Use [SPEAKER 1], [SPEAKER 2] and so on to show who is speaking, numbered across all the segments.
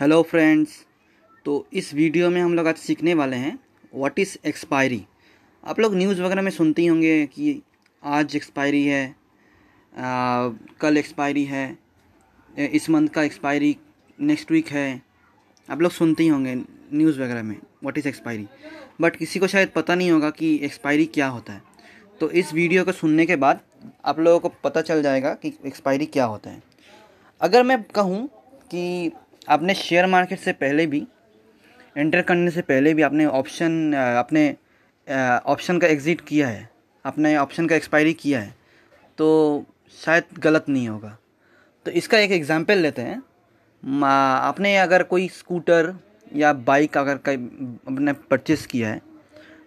[SPEAKER 1] hello friends तो इस video में हम लोग आज सीखने वाले हैं व्हाट इज़ एक्सपायरी आप लोग न्यूज़ वगैरह में सुनते ही होंगे कि आज एक्सपायरी है आ, कल एक्सपायरी है इस मंथ का एक्सपायरी नेक्स्ट वीक है आप लोग सुनते ही होंगे न्यूज़ वगैरह में व्हाट इज़ एक्सपायरी बट किसी को शायद पता नहीं होगा कि एक्सपायरी क्या होता है तो इस वीडियो को सुनने के बाद आप लोगों को पता चल जाएगा कि एक्सपायरी क्या होता है अगर मैं कहूँ कि आपने शेयर मार्केट से पहले भी एंटर करने से पहले भी आपने ऑप्शन अपने ऑप्शन का एग्ज़िट किया है अपने ऑप्शन का एक्सपायरी किया है तो शायद गलत नहीं होगा तो इसका एक एग्ज़ाम्पल लेते हैं आपने अगर कोई स्कूटर या बाइक अगर कहीं अपने परचेस किया है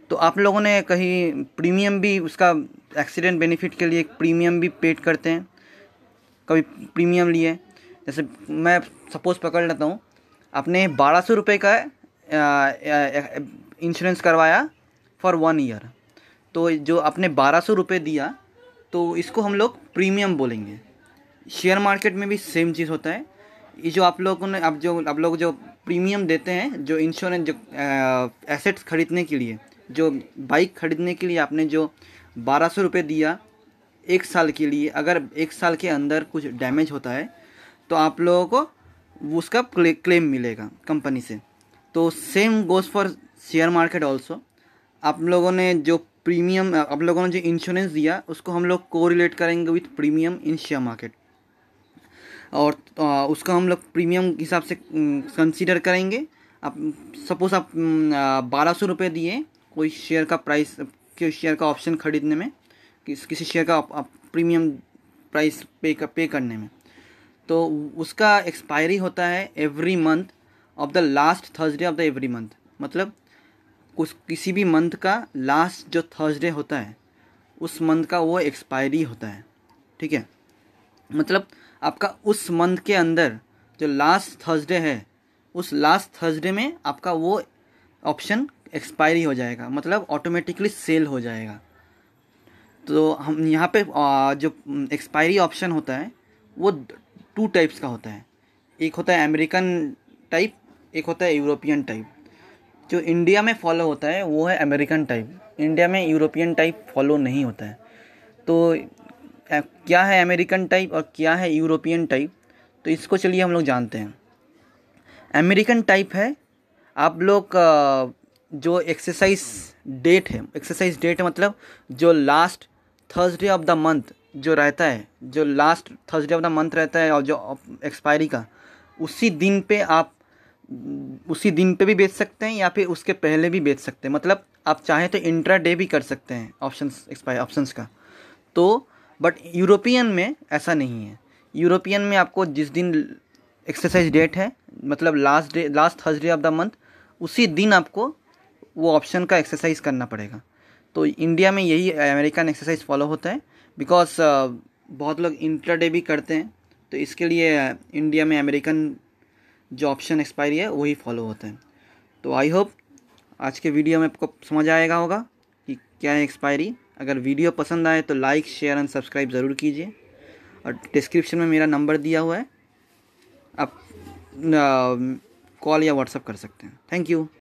[SPEAKER 1] तो आप लोगों ने कहीं प्रीमियम भी उसका एक्सीडेंट बेनिफिट के लिए प्रीमियम भी पेड करते हैं कभी प्रीमियम लिए जैसे मैं सपोज पकड़ लेता हूँ आपने बारह सौ रुपये का इंश्योरेंस करवाया फॉर वन ईयर तो जो आपने बारह सौ रुपये दिया तो इसको हम लोग प्रीमियम बोलेंगे शेयर मार्केट में भी सेम चीज़ होता है ये जो आप लोगों ने आप जो आप लोग जो प्रीमियम देते हैं जो इंश्योरेंस जो एसेट्स खरीदने के लिए जो बाइक खरीदने के लिए आपने जो बारह सौ रुपये दिया एक साल के लिए अगर एक साल के अंदर कुछ डैमेज होता है तो आप लोगों को उसका क्लेम मिलेगा कंपनी से तो same goes for share market also आप लोगों ने जो प्रीमियम आप लोगों ने जो इंश्योरेंस दिया उसको हम लोग को रिलेट करेंगे with premium in share market और उसको उसका हम लोग प्रीमियम हिसाब से कंसीडर करेंगे आप सपोज़ आप बारह सौ रुपये दिए कोई शेयर का प्राइस के शेयर का ऑप्शन खरीदने में किस किसी शेयर का आप, आप प्रीमियम प्राइस पे कर पे करने में तो उसका एक्सपायरी होता है every month of the last Thursday of the every month मतलब कुछ किसी भी मंथ का लास्ट जो थर्सडे होता है उस मंथ का वो एक्सपायरी होता है ठीक है मतलब आपका उस मंथ के अंदर जो लास्ट थर्सडे है उस लास्ट थर्सडे में आपका वो ऑप्शन एक्सपायरी हो जाएगा मतलब ऑटोमेटिकली सेल हो जाएगा तो हम यहाँ पे जो एक्सपायरी ऑप्शन होता है वो टू टाइप्स का होता है एक होता है अमेरिकन टाइप एक होता है यूरोपियन टाइप जो इंडिया में फॉलो होता है वो है अमेरिकन टाइप इंडिया में यूरोपियन टाइप फॉलो नहीं होता है तो क्या है अमेरिकन टाइप और क्या है यूरोपियन टाइप तो इसको चलिए हम लोग जानते हैं अमेरिकन टाइप है आप लोग जो एक्सरसाइज डेट है एक्सरसाइज डेट है मतलब जो last Thursday of the month जो रहता है जो last Thursday of the month रहता है और जो एक्सपायरी का उसी दिन पे आप उसी दिन पे भी बेच सकते हैं या फिर उसके पहले भी बेच सकते हैं मतलब आप चाहें तो इंट्रा डे भी कर सकते हैं ऑप्शन एक्सपायर ऑप्शंस का तो बट यूरोपियन में ऐसा नहीं है यूरोपियन में आपको जिस दिन एक्सरसाइज डेट है मतलब last day last Thursday of the month उसी दिन आपको वो ऑप्शन का एक्सरसाइज करना पड़ेगा तो इंडिया में यही अमेरिकन एक्सरसाइज फॉलो होता है बिकॉज uh, बहुत लोग इंट्राडे भी करते हैं तो इसके लिए इंडिया में अमेरिकन जो ऑप्शन एक्सपायरी है वही फॉलो होते हैं तो आई होप आज के वीडियो में आपको समझ आएगा होगा कि क्या है एक्सपायरी अगर वीडियो पसंद आए तो लाइक शेयर एंड सब्सक्राइब ज़रूर कीजिए और डिस्क्रिप्शन में मेरा नंबर दिया हुआ है आप कॉल uh, या व्हाट्सअप कर सकते हैं थैंक यू